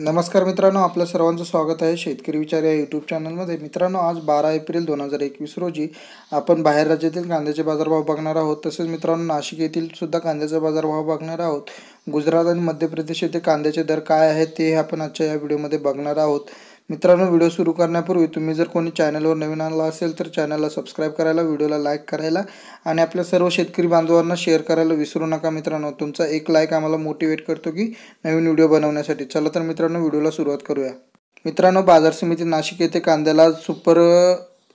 नमस्कार मित्रांनो आपलं सर्वांचं स्वागत आहे शेतकरी विचार या यूट्यूब चॅनलमध्ये मित्रांनो आज बारा एप्रिल दोन हजार एकवीस रोजी आपण बाहेर राज्यातील कांद्याचे बाजारभाव बघणार आहोत तसेच मित्रांनो नाशिक येथील सुद्धा कांद्याचा बाजारभाव बघणार आहोत गुजरात आणि मध्य प्रदेश येथे कांद्याचे दर काय आहेत ते आपण आजच्या या व्हिडिओमध्ये बघणार आहोत मित्रांनो व्हिडिओ सुरू करण्यापूर्वी तुम्ही जर कोणी चॅनलवर नवीन आला असेल तर चॅनलला सबस्क्राईब करायला व्हिडिओला लाईक करायला आणि आपल्या सर्व शेतकरी बांधवांना शेअर करायला विसरू नका मित्रांनो तुमचा एक लाईक आम्हाला मोटिवेट करतो की नवीन व्हिडिओ बनवण्यासाठी चला तर मित्रांनो व्हिडिओला सुरुवात करूया मित्रांनो बाजार समिती नाशिक येथे कांद्याला सुपर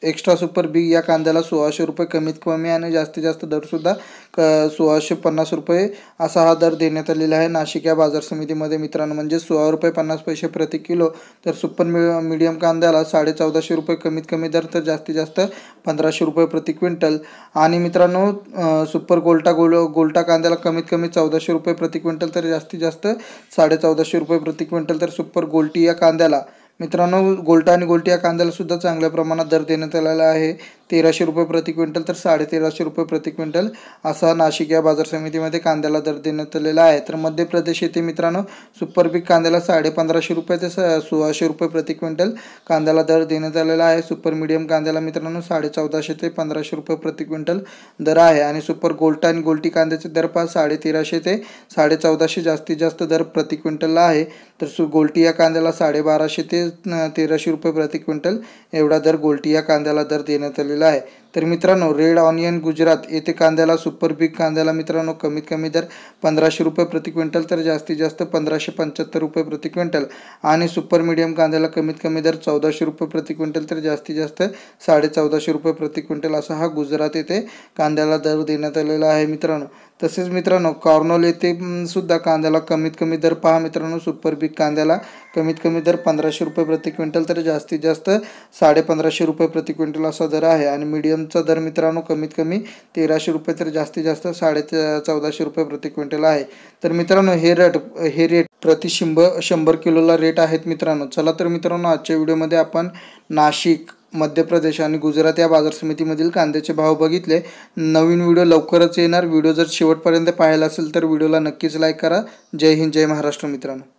एक्स्ट्रा सुपर बिग या कांद्याला सोळाशे रुपये कमीत कमी आणि जास्तीत जास्त दरसुद्धा क सोळाशे पन्नास रुपये असा हा दर देण्यात आलेला आहे नाशिक या बाजार समितीमध्ये मित्रांनो म्हणजे सोळा रुपये पन्नास पैसे प्रति किलो तर सुपर मि मिडियम कांद्याला साडे चौदाशे रुपये कमीत कमी दर तर जास्तीत जास्त पंधराशे रुपये प्रति क्विंटल आणि मित्रांनो सुपर गोल्टा गोल गोल्टा कांद्याला कमीत कमी चौदाशे रुपये प्रति क्विंटल तर जास्तीत जास्त साडे चौदाशे रुपये प्रति क्विंटल तर सुपर गोल्टी या कांद्याला मित्रांनो गोलटा आणि गोलटी या कांद्याला सुद्धा चांगल्या प्रमाणात दर देण्यात आलेला आहे तेराशे रुपये प्रति क्विंटल तर साडेतेराशे रुपये प्रति क्विंटल असा नाशिक या बाजार समितीमध्ये कांद्याला दर देण्यात आलेला आहे तर मध्य प्रदेश येथे मित्रांनो सुपर पीक कांद्याला साडे पंधराशे रुपये ते सोळाशे रुपये प्रति क्विंटल कांद्याला दर देण्यात आलेला आहे सुपर मिडियम कांद्याला मित्रांनो साडे चौदाशे ते पंधराशे रुपये प्रति क्विंटल दर आहे आणि सुपर गोल्ट आणि गोल्टी कांद्याचे दर पाच साडेतेराशे ते साडे चौदाशे जास्तीत जास्त दर प्रति क्विंटलला आहे तर सु गोल्टी या कांद्याला साडेबाराशे ते तेराशे रुपये प्रति क्विंटल एवढा दर गोल्टी या कांद्याला दर देण्यात आलेला केलेला तर मित्रांनो रेड ऑनियन गुजरात येथे कांद्याला सुपर बिग कांद्याला मित्रांनो कमीत कमी दर पंधराशे रुपये प्रति क्विंटल तर जास्तीत जास्त पंधराशे पंच्याहत्तर रुपये प्रति क्विंटल आणि सुपर मिडियम कांद्याला कमीत कमी दर चौदाशे रुपये प्रति क्विंटल तर जास्तीत जास्त साडे चौदाशे रुपये प्रति क्विंटल असा हा गुजरात येथे कांद्याला दर देण्यात आलेला आहे मित्रांनो तसेच मित्रांनो कॉर्नोल येथे सुद्धा कांद्याला कमीत कमी दर पहा मित्रांनो सुपर बिग कांद्याला कमीत कमी दर पंधराशे रुपये प्रति क्विंटल तर जास्तीत जास्त साडे पंधराशे रुपये प्रति क्विंटल असा दर आहे आणि मिडियम चा दर मित्रांनो कमीत कमी तेराशे रुपये तर जास्तीत जास्त साडे चौदाशे रुपये प्रति क्विंटल आहे तर मित्रांनो हे रेट हे रेट प्रति शंभर शंभर किलोला रेट आहेत मित्रांनो चला तर मित्रांनो आजच्या व्हिडिओमध्ये आपण नाशिक मध्य प्रदेश आणि गुजरात या बाजार समितीमधील कांद्याचे भाव बघितले नवीन व्हिडिओ लवकरच येणार व्हिडिओ जर शेवटपर्यंत पाहायला असेल तर व्हिडिओला नक्कीच लाईक करा जय हिंद जय महाराष्ट्र मित्रांनो